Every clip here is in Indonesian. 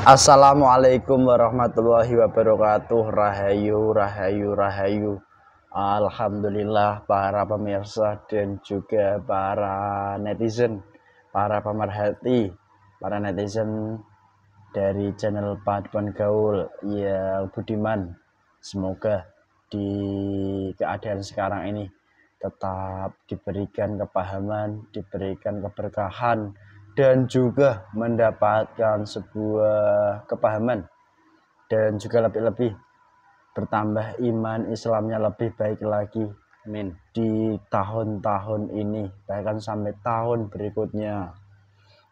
Assalamualaikum warahmatullahi wabarakatuh Rahayu, Rahayu, Rahayu Alhamdulillah para pemirsa dan juga para netizen Para pemerhati, para netizen dari channel Paduan Gaul Ya Budiman Semoga di keadaan sekarang ini tetap diberikan kepahaman, diberikan keberkahan, dan juga mendapatkan sebuah kepahaman dan juga lebih-lebih bertambah iman Islamnya lebih baik lagi Amin. di tahun-tahun ini bahkan sampai tahun berikutnya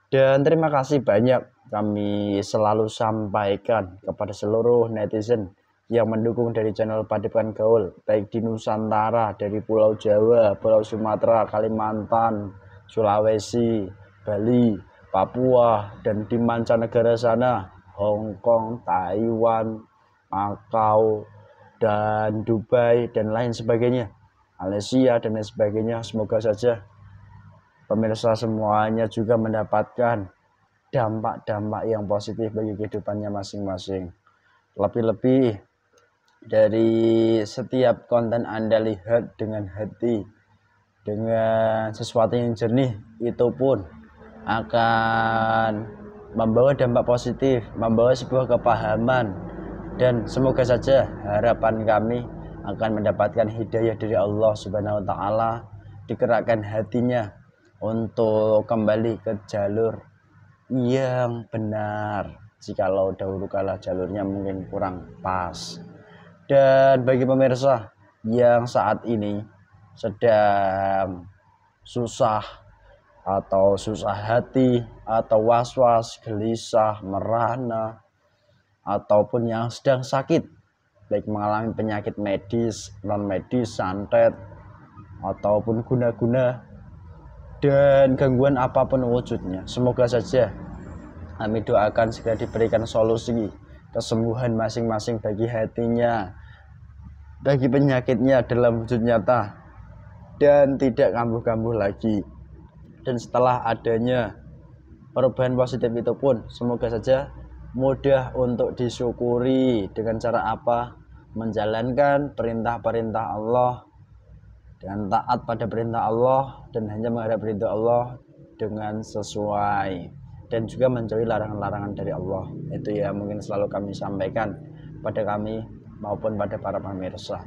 dan terima kasih banyak kami selalu sampaikan kepada seluruh netizen yang mendukung dari channel Padepan Gaul baik di Nusantara dari Pulau Jawa, Pulau Sumatera, Kalimantan, Sulawesi, Bali, Papua, dan di mancanegara sana, Hong Kong, Taiwan, Makau, dan Dubai, dan lain sebagainya. Malaysia, dan lain sebagainya. Semoga saja pemirsa semuanya juga mendapatkan dampak-dampak yang positif bagi kehidupannya masing-masing. Lebih-lebih dari setiap konten Anda lihat dengan hati, dengan sesuatu yang jernih, itu pun akan membawa dampak positif, membawa sebuah kepahaman dan semoga saja harapan kami akan mendapatkan hidayah dari Allah Subhanahu wa taala, dikerahkan hatinya untuk kembali ke jalur yang benar. Jikalau dahulu kala jalurnya mungkin kurang pas. Dan bagi pemirsa yang saat ini sedang susah atau susah hati, atau was-was, gelisah, merana, ataupun yang sedang sakit, baik mengalami penyakit medis, non-medis, santet, ataupun guna-guna, dan gangguan apapun wujudnya. Semoga saja kami doakan segera diberikan solusi, kesembuhan masing-masing bagi hatinya, bagi penyakitnya dalam wujud nyata, dan tidak kambuh-kambuh lagi dan setelah adanya perubahan positif itu pun semoga saja mudah untuk disyukuri dengan cara apa menjalankan perintah-perintah Allah dengan taat pada perintah Allah dan hanya menghadap perintah Allah dengan sesuai dan juga menjauhi larangan-larangan dari Allah itu ya mungkin selalu kami sampaikan pada kami maupun pada para pemirsa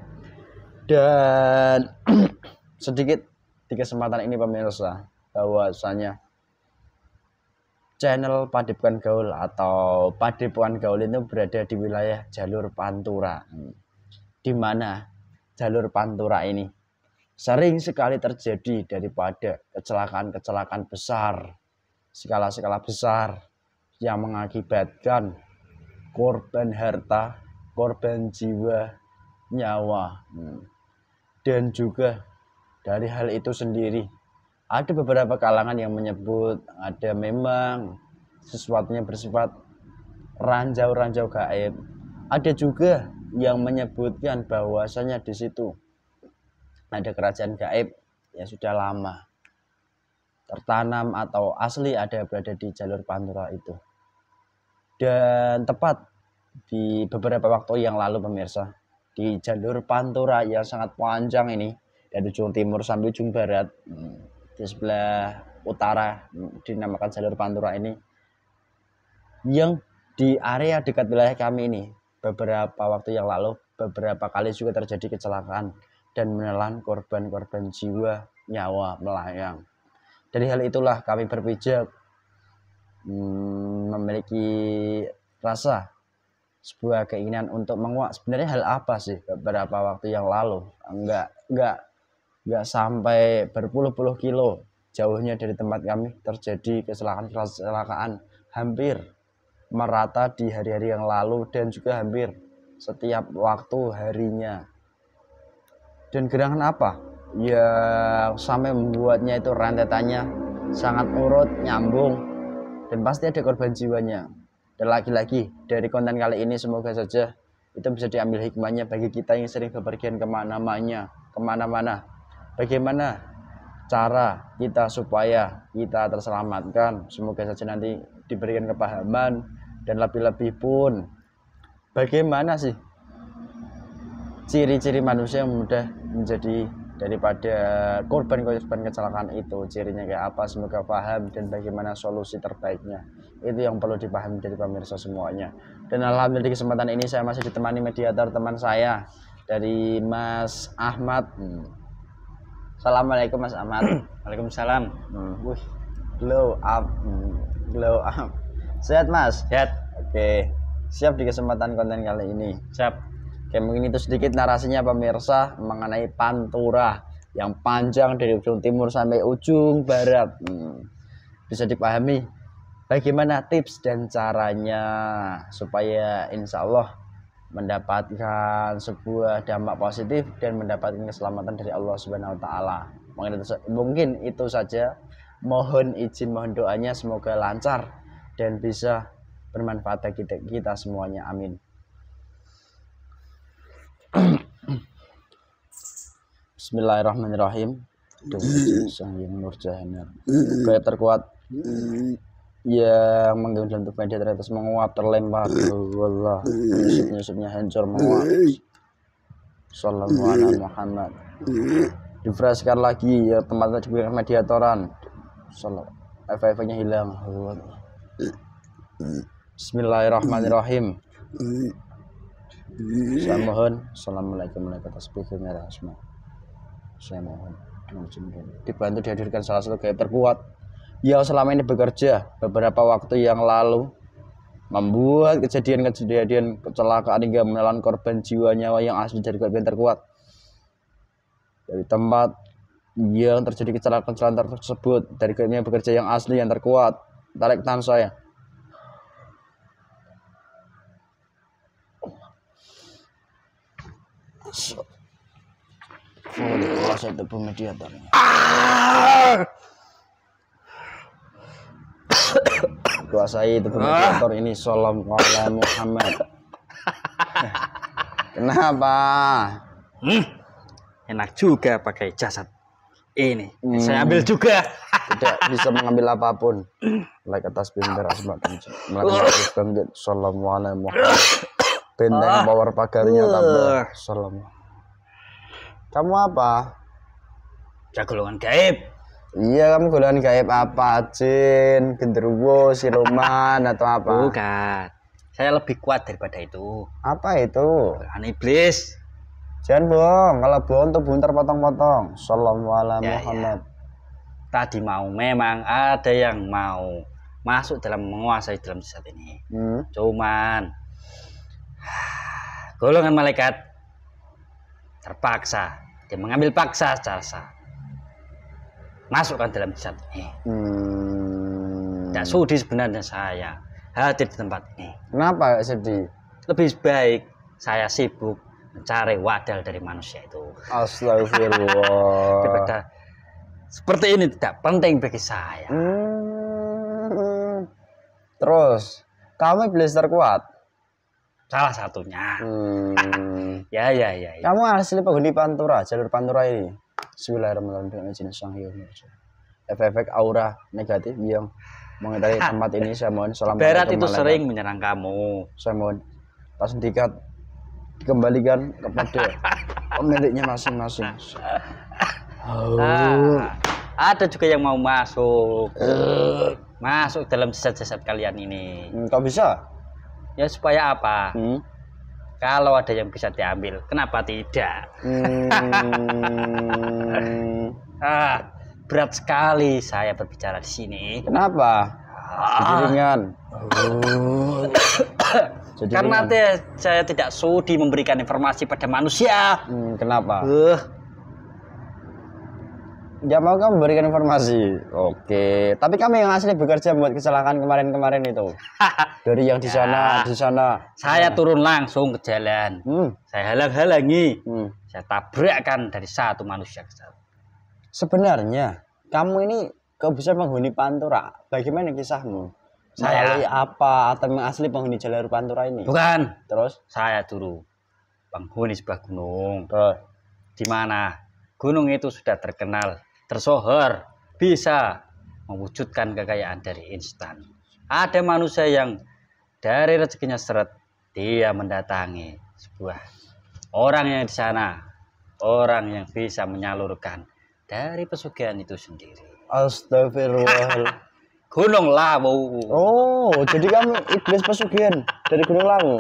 dan sedikit di kesempatan ini pemirsa bahwasanya channel Padepokan Gaul atau Padepokan Gaul itu berada di wilayah jalur Pantura. Di mana jalur Pantura ini sering sekali terjadi daripada kecelakaan-kecelakaan besar, skala-skala besar yang mengakibatkan korban harta, korban jiwa, nyawa. Hmm, dan juga dari hal itu sendiri ada beberapa kalangan yang menyebut ada memang sesuatunya bersifat ranjau-ranjau gaib. Ada juga yang menyebutkan bahwasanya di situ ada kerajaan gaib yang sudah lama tertanam atau asli ada berada di jalur Pantura itu. Dan tepat di beberapa waktu yang lalu pemirsa, di jalur Pantura yang sangat panjang ini dari ujung timur sampai ujung barat di sebelah utara dinamakan jalur Pantura ini yang di area dekat wilayah kami ini beberapa waktu yang lalu beberapa kali juga terjadi kecelakaan dan menelan korban-korban jiwa nyawa melayang. Dari hal itulah kami berpijak hmm, memiliki rasa sebuah keinginan untuk menguak sebenarnya hal apa sih beberapa waktu yang lalu enggak enggak nggak sampai berpuluh-puluh kilo jauhnya dari tempat kami terjadi kecelakaan-kecelakaan hampir merata di hari-hari yang lalu dan juga hampir setiap waktu harinya. Dan gerangan apa? Ya sampai membuatnya itu rentetannya sangat urut, nyambung, dan pasti ada korban jiwanya. Dan lagi-lagi dari konten kali ini semoga saja itu bisa diambil hikmahnya bagi kita yang sering bepergian kemana-mana, kemana-mana, bagaimana cara kita supaya kita terselamatkan. Semoga saja nanti diberikan kepahaman dan lebih-lebih pun bagaimana sih ciri-ciri manusia yang mudah menjadi daripada korban-korban kecelakaan itu cirinya kayak apa semoga paham dan bagaimana solusi terbaiknya itu yang perlu dipahami dari pemirsa semuanya dan alhamdulillah di kesempatan ini saya masih ditemani mediator teman saya dari Mas Ahmad Assalamualaikum Mas Ahmad. Waalaikumsalam. Hmm. Wih, glow up, hmm, glow up. Sehat Mas. Sehat. Oke, siap di kesempatan konten kali ini. Siap. Oke, mungkin itu sedikit narasinya pemirsa mengenai Pantura yang panjang dari ujung timur sampai ujung barat. Hmm. Bisa dipahami bagaimana tips dan caranya supaya insya Allah mendapatkan sebuah dampak positif dan mendapatkan keselamatan dari Allah Subhanahu wa taala. Mungkin itu, saja. Mohon izin mohon doanya semoga lancar dan bisa bermanfaat bagi kita, kita semuanya. Amin. Bismillahirrahmanirrahim. Dengan yang nur Kayak terkuat yang menggunakan untuk dia teratas menguap terlempar allah nyusup nyusupnya hancur menguap sallallahu Muhammad Difreskan lagi ya tempatnya diberikan mediatoran salam, efek-efeknya hilang Bismillahirrahmanirrahim saya mohon Assalamualaikum warahmatullahi wabarakatuh saya mohon dibantu dihadirkan salah satu gaya terkuat yang selama ini bekerja beberapa waktu yang lalu membuat kejadian-kejadian kecelakaan hingga menelan korban jiwa nyawa yang asli dari korban terkuat dari tempat yang terjadi kecelakaan tersebut dari yang bekerja yang asli yang terkuat tarik tangan saya Oh Folio, saya tubuh mediatornya. Ah! kuasai itu kreator ah. ini salam alaihi Muhammad eh, kenapa hmm, enak juga pakai jasad ini hmm. saya ambil juga tidak bisa mengambil apapun like atas pinter asma melakukan ah. salam wala Muhammad benteng power ah. pagarnya tambah Salam. kamu apa? Jagolongan gaib. Iya kamu golongan gaib apa? Jin, genderuwo, siluman atau apa? Bukan. Saya lebih kuat daripada itu. Apa itu? Golongan iblis. Jangan bohong, kalau bohong tuh bunter potong-potong. Assalamualaikum ya, Ya. Tadi mau memang ada yang mau masuk dalam menguasai dalam saat ini. Hmm. Cuman golongan malaikat terpaksa dia mengambil paksa secara sah masukkan dalam zat ini. Hmm. sudi sebenarnya saya hadir di tempat ini. Kenapa sedih? Lebih baik saya sibuk mencari wadal dari manusia itu. Astagfirullah. Daripada seperti ini tidak penting bagi saya. Hmm. Terus, kamu iblis kuat? Salah satunya. Hmm. ya, ya, ya, ya. Kamu asli penghuni Pantura, jalur Pantura ini? Bismillahirrahmanirrahim dengan izin sang Efek-efek aura negatif yang mengenai tempat ini saya mohon salam Berat itu malaikat. sering menyerang kamu. Saya mohon tas dikat dikembalikan kepada pemiliknya masing-masing. Oh. Nah, ada juga yang mau masuk. Masuk dalam jasad-jasad kalian ini. Hmm, kok bisa? Ya supaya apa? Hmm? kalau ada yang bisa diambil kenapa tidak hmm. ah, berat sekali saya berbicara di sini kenapa ah. Jadi oh. karena ringan. saya tidak sudi memberikan informasi pada manusia hmm, kenapa uh, ya mau kamu berikan informasi oke tapi kami yang asli bekerja buat kecelakaan kemarin-kemarin itu dari yang di ya. sana ya. di sana saya hmm. turun langsung ke jalan hmm. saya halang-halangi hmm. saya tabrakkan dari satu manusia ke satu sebenarnya kamu ini kau bisa menghuni pantura bagaimana kisahmu saya Melalui apa atau yang asli penghuni jalur pantura ini bukan terus saya dulu penghuni sebuah gunung di mana gunung itu sudah terkenal tersohor, bisa mewujudkan kekayaan dari instan. Ada manusia yang dari rezekinya seret, dia mendatangi sebuah orang yang di sana, orang yang bisa menyalurkan dari pesugihan itu sendiri. Astagfirullah. Gunung Lawu. Oh, jadi kamu iblis pesugihan dari Gunung Lawu?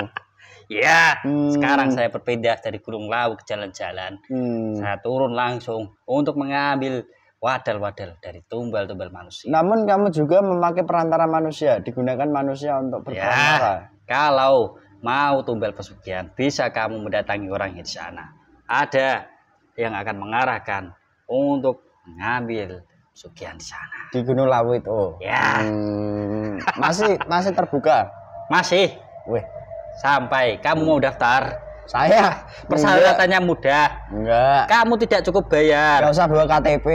Ya, hmm. sekarang saya berpindah dari Gunung Lawu ke jalan-jalan. Hmm. Saya turun langsung untuk mengambil wadal-wadal dari tumbal-tumbal manusia. Namun kamu juga memakai perantara manusia, digunakan manusia untuk ya, berperantara. Ya, kalau mau tumbal pesugihan, bisa kamu mendatangi orang di sana. Ada yang akan mengarahkan untuk mengambil sugihan di sana. Di Gunung Lawu oh. Ya. Hmm, masih masih terbuka. Masih. Weh, sampai kamu mau daftar saya persyaratannya mudah. Enggak. Kamu tidak cukup bayar. Enggak usah bawa KTP,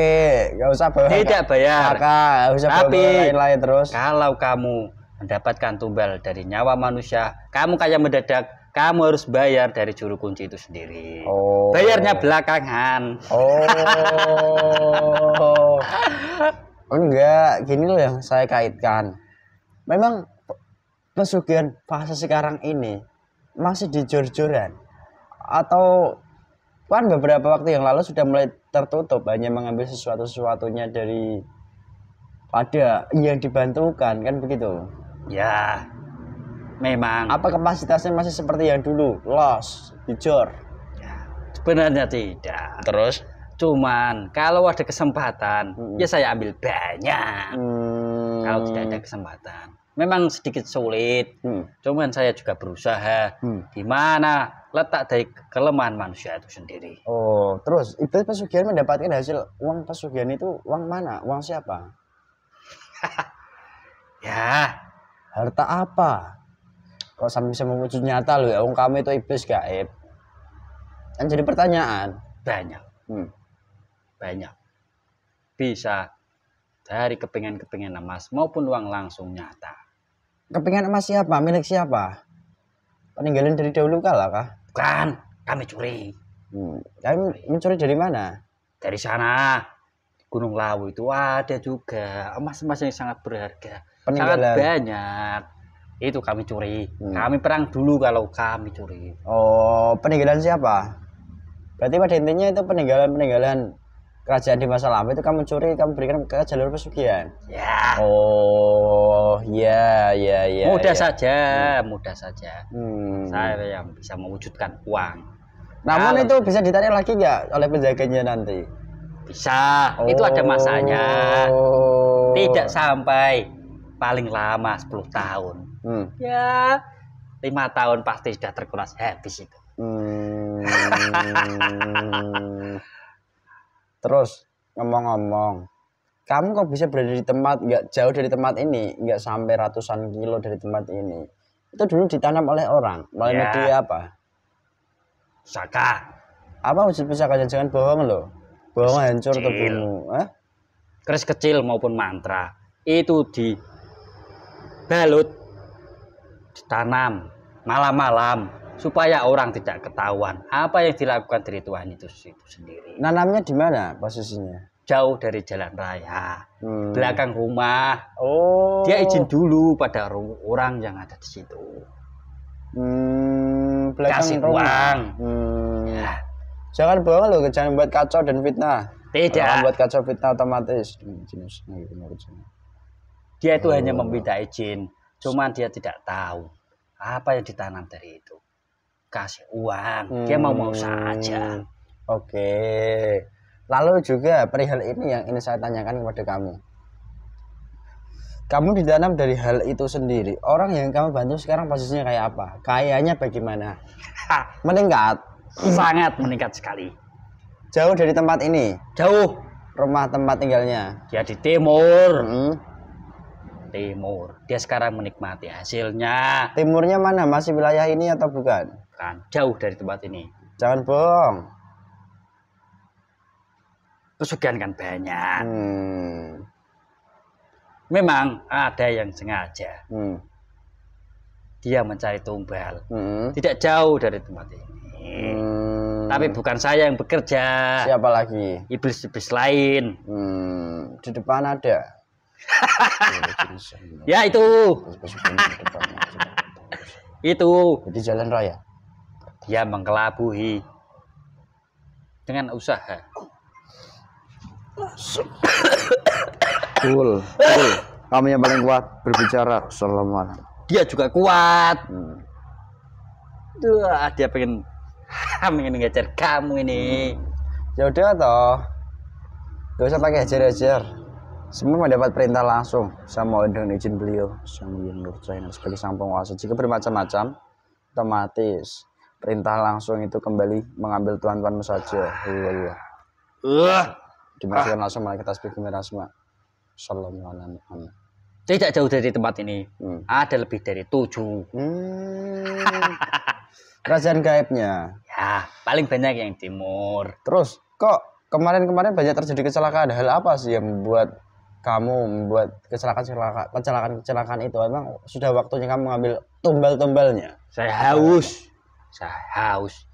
enggak usah bawa Tidak bayar. Kakak, usah Tapi, lain-lain terus. Kalau kamu mendapatkan tumbal dari nyawa manusia, kamu kayak mendadak kamu harus bayar dari juru kunci itu sendiri. Oh. Bayarnya belakangan. Oh. Enggak, gini loh yang saya kaitkan. Memang pesugihan fase sekarang ini masih dijor-joran atau kan beberapa waktu yang lalu sudah mulai tertutup hanya mengambil sesuatu sesuatunya dari pada yang dibantukan kan begitu ya memang apa kapasitasnya masih seperti yang dulu los dijor ya, sebenarnya tidak terus cuman kalau ada kesempatan hmm. ya saya ambil banyak hmm. kalau tidak ada kesempatan memang sedikit sulit. Hmm. Cuman saya juga berusaha hmm. letak dari kelemahan manusia itu sendiri. Oh, terus itu pesugihan mendapatkan hasil uang pesugihan itu uang mana? Uang siapa? ya, harta apa? Kok sampai bisa mewujud nyata loh ya, uang kamu itu iblis gaib. Kan jadi pertanyaan. Banyak. Hmm. Banyak. Bisa dari kepingan-kepingan emas maupun uang langsung nyata. Kepingan emas siapa? Milik siapa? Peninggalan dari dahulu kala kah? Bukan, kami curi. Hmm. Kami mencuri dari mana? Dari sana. Gunung Lawu itu ada juga emas-emas yang sangat berharga. Peninggalan. Sangat banyak. Itu kami curi. Hmm. Kami perang dulu kalau kami curi. Oh, peninggalan siapa? Berarti pada intinya itu peninggalan-peninggalan kerajaan di masa lampau itu kamu curi kamu berikan ke jalur pesugihan ya oh ya ya ya mudah ya. saja hmm. mudah saja hmm. saya yang bisa mewujudkan uang namun Kalau... itu bisa ditanya lagi nggak oleh penjaganya nanti bisa oh. itu ada oh. masanya tidak sampai paling lama 10 tahun hmm. ya lima tahun pasti sudah terkuras habis itu hmm. Terus ngomong-ngomong, kamu kok bisa berada di tempat nggak jauh dari tempat ini, nggak sampai ratusan kilo dari tempat ini. Itu dulu ditanam oleh orang, oleh ya. media apa? Saka. Apa maksud pusaka jangan bohong loh. Bohong hancur tubuhmu. Eh? Keris kecil maupun mantra itu di balut ditanam malam-malam supaya orang tidak ketahuan apa yang dilakukan dari Tuhan itu, itu sendiri. Nanamnya di mana posisinya? Jauh dari jalan raya, hmm. belakang rumah. Oh. Dia izin dulu pada orang yang ada di situ. Hmm, belakang Kasih rumah. uang. Hmm. Ya. Jangan bohong loh, jangan buat kacau dan fitnah. Tidak. Jangan buat kacau fitnah otomatis. Hmm, dia itu oh. hanya meminta izin, cuman dia tidak tahu apa yang ditanam dari itu kasih uang. Hmm. Dia mau-mau saja. Oke. Lalu juga perihal ini yang ini saya tanyakan kepada kamu. Kamu ditanam dari hal itu sendiri. Orang yang kamu bantu sekarang posisinya kayak apa? Kayaknya bagaimana? meningkat. Sangat meningkat sekali. Jauh dari tempat ini. Jauh. Rumah tempat tinggalnya. Dia di timur. Hmm. Timur. Dia sekarang menikmati hasilnya. Timurnya mana? Masih wilayah ini atau bukan? kan jauh dari tempat ini jangan bohong pesugihan kan banyak hmm. memang ada yang sengaja hmm. dia mencari tumbal hmm. tidak jauh dari tempat ini hmm. tapi bukan saya yang bekerja siapa lagi iblis-iblis lain hmm. di depan ada ya itu itu jadi jalan raya dia mengelabuhi dengan usaha cool, cool. kamu yang paling kuat berbicara selamat dia juga kuat hmm. Duh, dia pengen pengen ngejar kamu ini hmm. ya udah toh gak usah pakai ajar-ajar semua mendapat perintah langsung sama dengan izin beliau sama yang menurut sebagai sang penguasa jika bermacam-macam otomatis perintah langsung itu kembali mengambil tuan-tuanmu saja. Iya. Uh, Dimasukkan langsung malaikat tasbih ke Mirasma. Sallallahu Tidak jauh dari tempat ini hmm. ada lebih dari tujuh. Hmm. Kerajaan gaibnya. Ya, paling banyak yang timur. Terus kok kemarin-kemarin banyak terjadi kecelakaan. Hal apa sih yang membuat kamu membuat kecelakaan kecelakaan itu emang sudah waktunya kamu mengambil tumbal-tumbalnya saya haus haus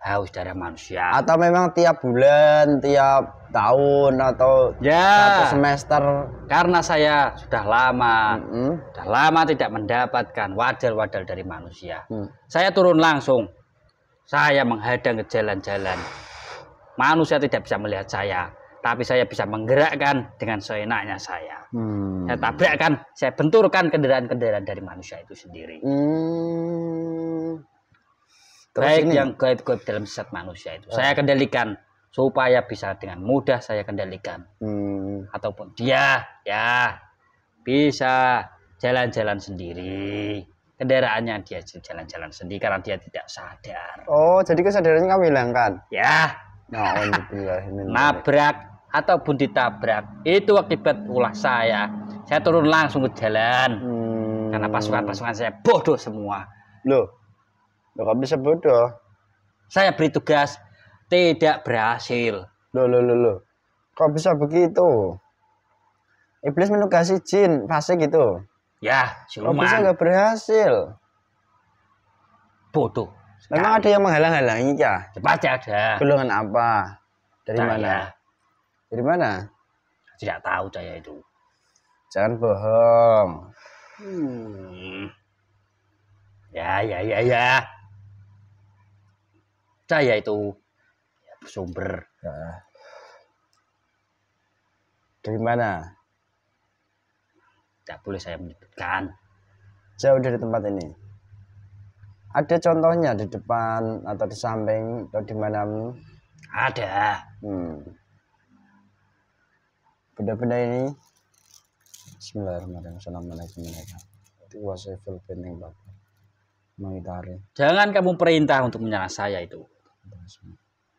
haus darah manusia atau memang tiap bulan tiap tahun atau ya, satu semester karena saya sudah lama mm -hmm. sudah lama tidak mendapatkan wadal-wadal dari manusia mm. saya turun langsung saya menghadang ke jalan-jalan manusia tidak bisa melihat saya tapi saya bisa menggerakkan dengan seenaknya saya Hmm. saya tabrakkan saya benturkan kendaraan-kendaraan dari manusia itu sendiri Hmm. Terus baik ini. yang gaib-gaib dalam sesat manusia itu. Oh. Saya ah. kendalikan supaya bisa dengan mudah saya kendalikan. Hmm. Ataupun dia ya bisa jalan-jalan sendiri. Kendaraannya dia jalan-jalan sendiri karena dia tidak sadar. Oh, jadi kesadarannya kamu hilangkan? Ya. Nah, oh, nabrak ataupun ditabrak itu akibat ulah saya. Saya turun langsung ke jalan hmm. karena pasukan-pasukan saya bodoh semua. Loh, Loh, kamu bisa bodoh, Saya beri tugas tidak berhasil. Loh, loh, loh, loh. Kok bisa begitu? Iblis menugasi jin, pasti gitu. Ya, siluman. Kok bisa nggak berhasil? Bodoh. Memang ada yang menghalang-halangi ya? Pasti ada. Golongan apa? Dari nah, mana? Dari mana? Tidak tahu saya itu. Jangan bohong. Hmm. Ya, ya, ya, ya percaya itu ya, sumber. Dari mana? Tidak boleh saya menyebutkan. Jauh dari tempat ini. Ada contohnya di depan atau di samping atau di mana? Ada. Hmm. Benda-benda ini Bismillahirrahmanirrahim. Assalamualaikum warahmatullahi wabarakatuh. Jangan kamu perintah untuk menyerang saya itu.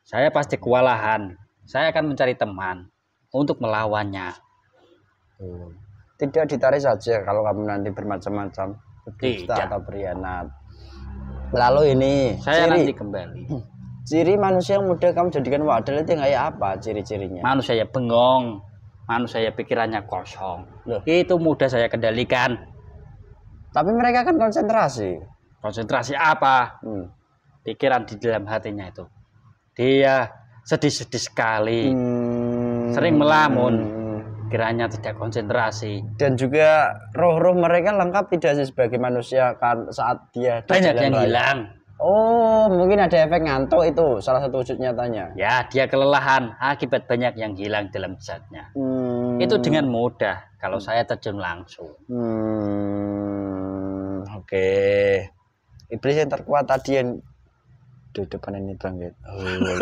Saya pasti kewalahan. Saya akan mencari teman untuk melawannya. Hmm. Tidak ditarik saja kalau kamu nanti bermacam-macam. Tidak atau berianat. Lalu ini saya ciri. nanti kembali. Ciri manusia yang mudah kamu jadikan wadah itu kayak apa ciri-cirinya? Manusia ya bengong, manusia ya pikirannya kosong. Loh. Itu mudah saya kendalikan. Tapi mereka kan konsentrasi. Konsentrasi apa? Hmm pikiran di dalam hatinya itu dia sedih-sedih sekali hmm. sering melamun hmm. kiranya tidak konsentrasi dan juga roh-roh mereka lengkap tidak sih sebagai manusia kan saat dia banyak yang raya. hilang oh mungkin ada efek ngantuk itu salah satu wujud nyatanya ya dia kelelahan akibat banyak yang hilang dalam zatnya hmm. itu dengan mudah kalau saya terjun langsung hmm. oke okay. iblis yang terkuat tadi yang di depan ini bangkit. Oh, iya.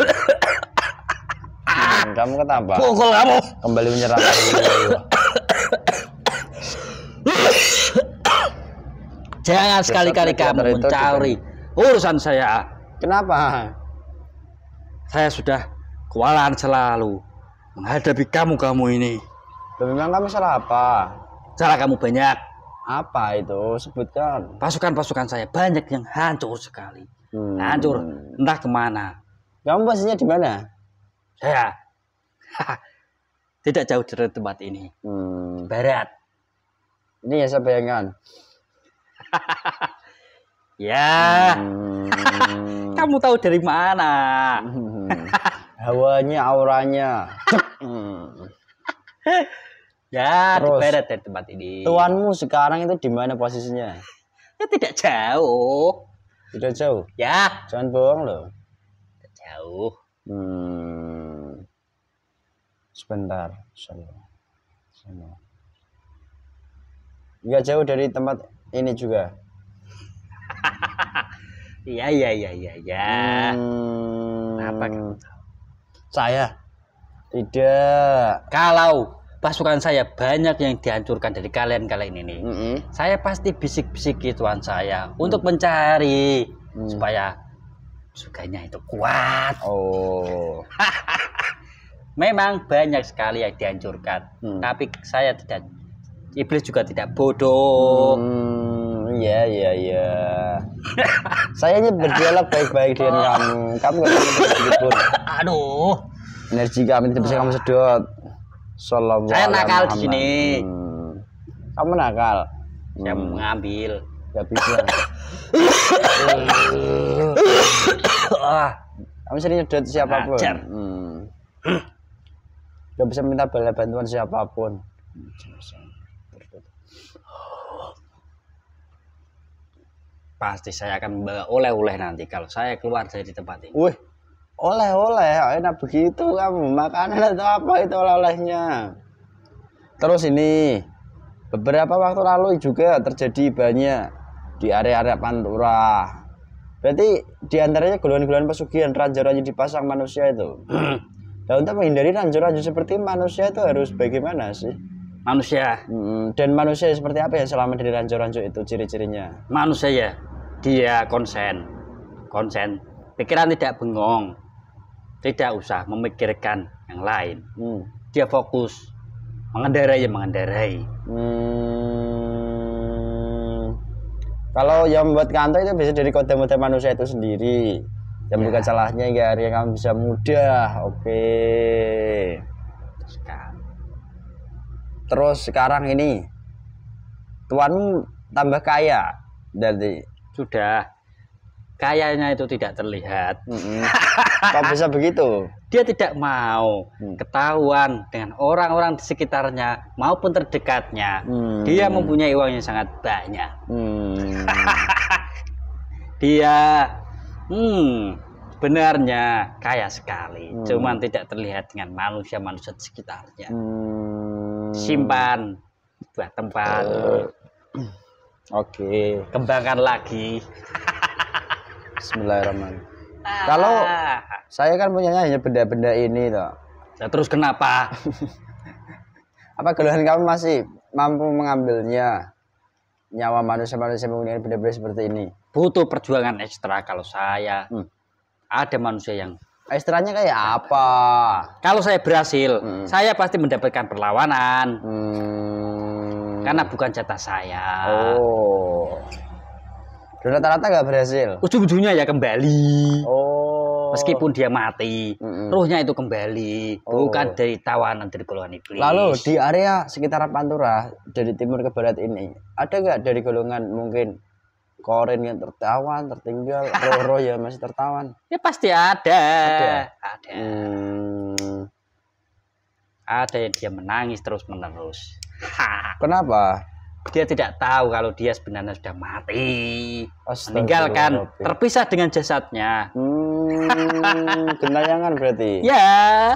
hmm, kamu kenapa? Pukul kamu. Kembali menyerang. Iya, iya. Jangan sekali-kali kamu mencari urusan saya. Kenapa? Saya sudah kewalahan selalu menghadapi kamu-kamu ini. Memang kamu salah apa? Salah kamu banyak. Apa itu? Sebutkan. Pasukan-pasukan saya banyak yang hancur sekali hmm. hancur entah kemana kamu posisinya di mana saya tidak jauh dari tempat ini hmm. barat ini ya saya bayangkan ya hmm. kamu tahu dari mana hmm. hawanya auranya hmm. ya Terus, di barat dari tempat ini tuanmu sekarang itu di mana posisinya ya tidak jauh Udah jauh? Ya. Jangan bohong loh. Udah jauh. Hmm. Sebentar. Sana. Sana. Gak jauh dari tempat ini juga. Iya, iya, iya, iya, iya. Hmm. Kenapa kamu Saya? Tidak. Kalau pasukan saya banyak yang dihancurkan dari kalian kalian ini. Mm -hmm. Saya pasti bisik-bisik gitu, tuan saya mm. untuk mencari mm. supaya sukanya itu kuat. Oh. Memang banyak sekali yang dihancurkan, mm. tapi saya tidak iblis juga tidak bodoh. Mm, iya ya, ya, ya. saya ini berdialog baik-baik dengan kamu. Kamu gak boleh Aduh. Energi kami tidak bisa kamu sedot. Sallallahu Saya nakal di sini. Hmm. Kamu nakal. Saya hmm. mengambil. Ya bisa. Kamu sering nyedot siapapun. Hmm. Gak ya, bisa minta bela bantuan siapapun. Pasti saya akan membawa oleh-oleh nanti kalau saya keluar dari tempat ini. Wih, oleh-oleh enak begitu kamu makanan atau apa itu oleh-olehnya terus ini beberapa waktu lalu juga terjadi banyak di area-area pantura berarti diantaranya golongan-golongan pesugihan ranjau-ranjau dipasang manusia itu dan untuk menghindari ranjau-ranjau seperti manusia itu harus bagaimana sih manusia dan manusia seperti apa yang selama dari ranjau-ranjau itu ciri-cirinya manusia ya dia konsen konsen pikiran tidak bengong tidak usah memikirkan yang lain hmm. dia fokus mengendarai ya mengendarai hmm. kalau yang membuat kantor itu bisa dari kode-kode manusia itu sendiri yang ya. bukan salahnya ya hari yang kamu bisa mudah oke okay. terus sekarang ini tuanmu tambah kaya dari sudah kayaknya itu tidak terlihat. mm Kok bisa begitu? Dia tidak mau hmm. ketahuan dengan orang-orang di sekitarnya maupun terdekatnya. Mm. Dia mempunyai uang yang sangat banyak. Mm. Dia, hmm, benarnya kaya sekali. Mm. Cuman tidak terlihat dengan manusia-manusia di sekitarnya. Mm. Simpan buat tempat. Uh. Oke. Okay. Kembangkan lagi. Bismillahirrahmanirrahim. Ah. Kalau saya kan punya hanya benda-benda ini toh. Ya terus kenapa? Apa keluhan kamu masih mampu mengambilnya? Nyawa manusia-manusia menggunakan benda-benda seperti ini. Butuh perjuangan ekstra kalau saya. Hmm. Ada manusia yang Ekstranya kayak apa? Kalau saya berhasil, hmm. saya pasti mendapatkan perlawanan. Hmm. Karena bukan jatah saya. Oh rata-rata nggak berhasil ujung-ujungnya ya kembali oh meskipun dia mati mm -mm. ruhnya itu kembali oh. bukan dari tawanan dari golongan iblis lalu di area sekitar Pantura dari timur ke barat ini ada nggak dari golongan mungkin korin yang tertawan tertinggal roh-roh yang masih tertawan ya pasti ada ada ada hmm. ada yang dia menangis terus menerus kenapa dia tidak tahu kalau dia sebenarnya sudah mati, Astaga, meninggalkan, terpisah dengan jasadnya. Hmm, berarti. Ya,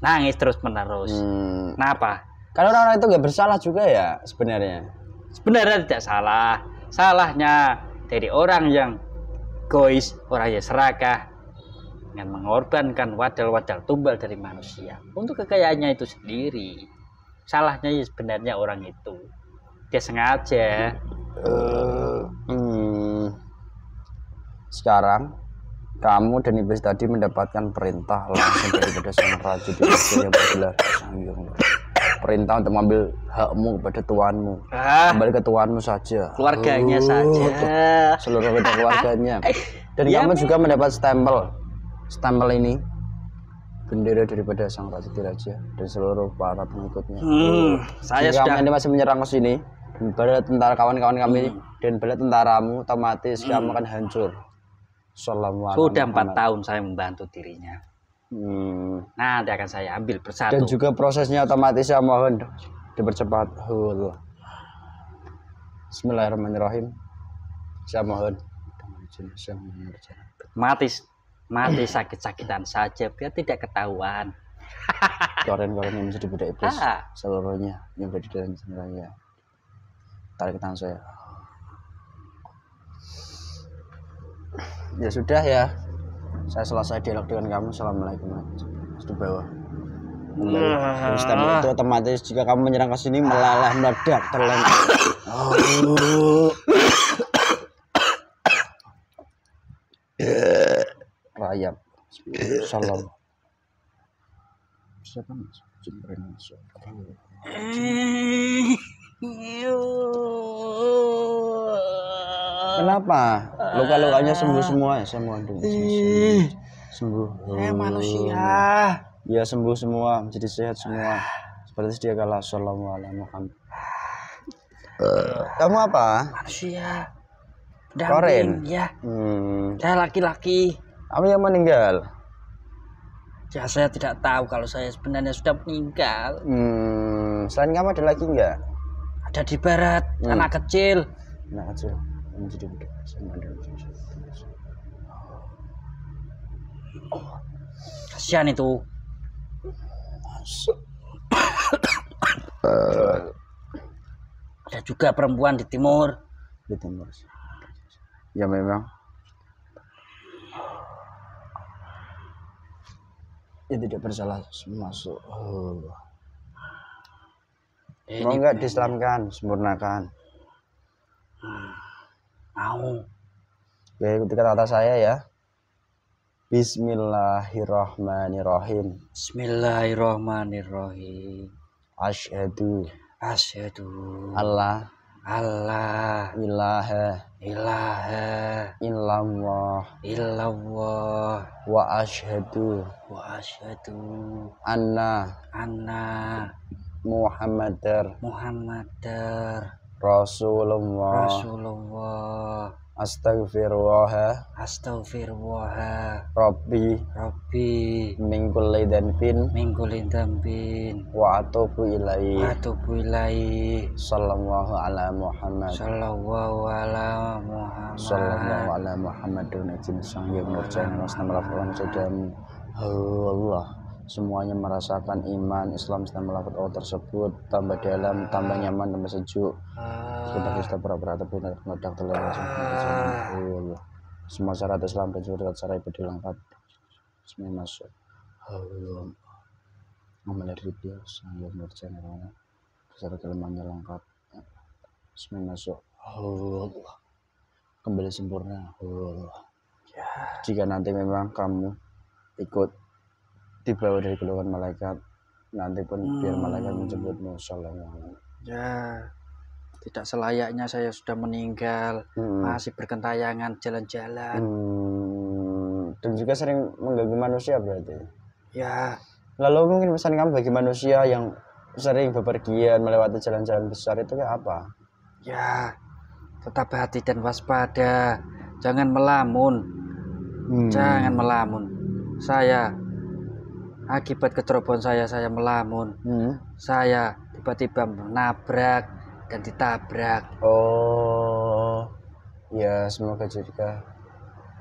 nangis terus menerus. Hmm. Kenapa? Kalau orang-orang itu nggak bersalah juga ya sebenarnya. Sebenarnya tidak salah. Salahnya dari orang yang egois, orang yang serakah, dengan mengorbankan wadal-wadal tumbal dari manusia untuk kekayaannya itu sendiri. Salahnya ya sebenarnya orang itu dia sengaja eh, hmm. sekarang kamu dan iblis tadi mendapatkan perintah langsung daripada sang raja di yang bergelar Sanggung. perintah untuk mengambil hakmu kepada tuanmu ah. kembali ke tuanmu saja keluarganya uh, saja seluruh keluarganya dan ya, kamu juga mendapat stempel stempel ini bendera daripada sang raja raja dan seluruh para pengikutnya. Hmm, saya sudah ini masih menyerang ke sini daripada tentara kawan-kawan kami hmm. dan pada tentaramu otomatis hmm. kamu akan hancur sudah empat tahun saya membantu dirinya hmm. nah dia akan saya ambil persatu. dan juga prosesnya otomatis saya mohon dipercepat Allah Bismillahirrahmanirrahim saya mohon mati mati sakit-sakitan saja biar tidak ketahuan koren-koren yang bisa dibudak iblis ah. seluruhnya yang berada dalam sebenarnya tarik tangan saya ya sudah ya saya selesai dialog dengan kamu assalamualaikum di bawah nah. itu otomatis jika kamu menyerang ke sini meleleh meledak terlentang. Oh. Rayap. Salam. Siapa mas? Jembreng. Eh, Yo. Iya. Kenapa? Luka-lukanya sembuh semua ya semua dong. Sembuh. sembuh. Eh manusia. Ya sembuh semua, menjadi sehat semua. Seperti dia kalah. sallallahu alaihi Muhammad. Eh, kamu apa? Manusia. Koren. Ya. Hmm. Saya laki-laki. Kamu yang meninggal. Ya saya tidak tahu kalau saya sebenarnya sudah meninggal. Hmm, selain kamu ada lagi enggak? Ada di barat, hmm. anak kecil. Anak kecil. እንግዲህ kasihan itu ada juga perempuan di timur di timur ya memang ya tidak bersalah masuk oh. mau nggak diselamkan sempurnakan hmm mau ya ketika kata saya ya Bismillahirrahmanirrahim Bismillahirrahmanirrahim Asyhadu Asyhadu Allah Allah ilaha ilaha illallah illallah wa asyhadu wa asyhadu anna anna Muhammadar Muhammadar Rasulullah. Rasulullah. Astagfirullah. Astagfirullah. Rabbi. Rabbi. Min kulli dhanbin. Min kulli dhanbin. Wa atubu ilai. Wa atubu ilai. Sallallahu ala Muhammad. Sallallahu ala Muhammad. Sallallahu ala Muhammadun ajin sang yang nurjani wasnamalafwan sedam. Allah semuanya merasakan iman Islam setelah melakukan Allah tersebut tambah dalam tambah nyaman tambah sejuk kita ah. kita berapa pura tapi meledak terlewat semua syarat Islam dan syarat cara ibadah lengkap semua masuk belum amal menurut sangat mercen secara kelemahannya lengkap semua masuk Allah kembali sempurna Allah ya. jika nanti memang kamu ikut di bawah dari golongan malaikat nanti pun hmm. biar malaikat menjemputmu sallallahu ya tidak selayaknya saya sudah meninggal hmm. masih berkentayangan jalan-jalan hmm. dan juga sering mengganggu manusia berarti ya lalu mungkin pesan kamu bagi manusia yang sering bepergian melewati jalan-jalan besar itu kayak apa ya tetap hati dan waspada jangan melamun hmm. jangan melamun saya akibat kecerobohan saya saya melamun hmm. saya tiba-tiba menabrak dan ditabrak oh ya semoga jadikah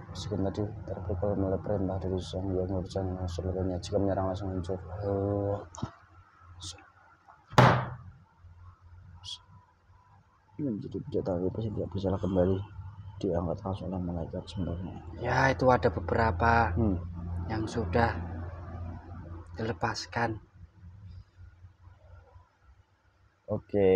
meskipun tadi terpukul oleh perintah dari sang yang urusan seluruhnya jika menyerang langsung hancur oh. menjadi hmm, senjata itu sih tidak bisa kembali diangkat langsung oleh malaikat sebenarnya ya itu ada beberapa hmm. yang sudah dilepaskan oke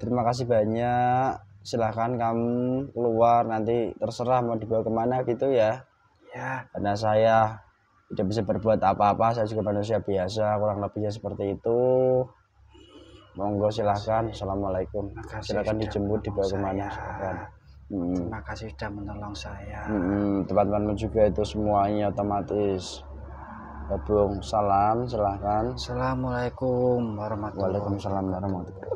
terima kasih banyak silahkan kamu keluar nanti terserah mau dibawa kemana gitu ya ya karena saya tidak bisa berbuat apa-apa saya juga manusia biasa kurang lebihnya seperti itu monggo silahkan assalamualaikum silahkan dijemput dibawa kemana silahkan hmm. terima kasih sudah menolong saya hmm, teman-temanmu juga itu semuanya otomatis gabung salam silahkan Assalamualaikum warahmatullahi Waalaikumsalam warahmatullahi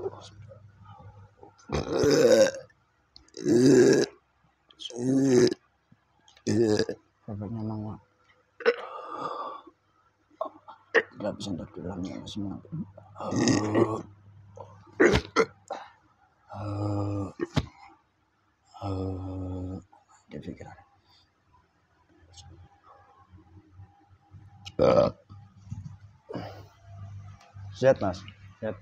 Bapaknya Gak bisa ndak bilang ya semua Dia pikiran Z gitu. Siap mas. Siap.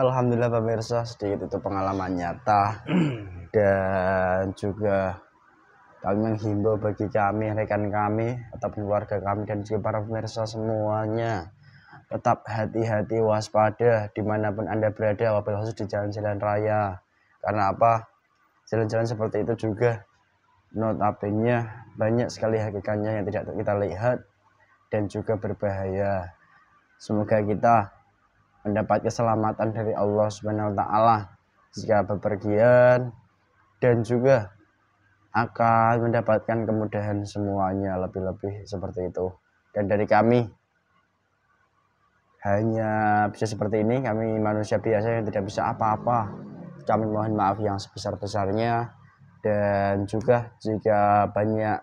Alhamdulillah pemirsa sedikit itu pengalaman nyata dan juga kami menghimbau bagi kami rekan kami atau keluarga kami dan juga para pemirsa semuanya tetap hati-hati waspada dimanapun anda berada wabil khusus di jalan-jalan raya karena apa jalan-jalan seperti itu juga notabene banyak sekali hakikatnya yang tidak kita lihat dan juga berbahaya. Semoga kita mendapat keselamatan dari Allah Subhanahu wa taala jika bepergian dan juga akan mendapatkan kemudahan semuanya lebih-lebih seperti itu. Dan dari kami hanya bisa seperti ini, kami manusia biasa yang tidak bisa apa-apa. Kami mohon maaf yang sebesar-besarnya dan juga jika banyak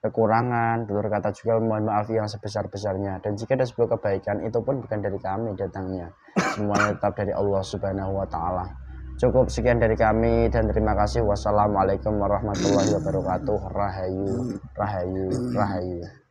kekurangan, tutur kata juga mohon maaf yang sebesar-besarnya. Dan jika ada sebuah kebaikan, itu pun bukan dari kami datangnya. Semuanya tetap dari Allah Subhanahu wa taala. Cukup sekian dari kami dan terima kasih. Wassalamualaikum warahmatullahi wabarakatuh. Rahayu, rahayu, rahayu.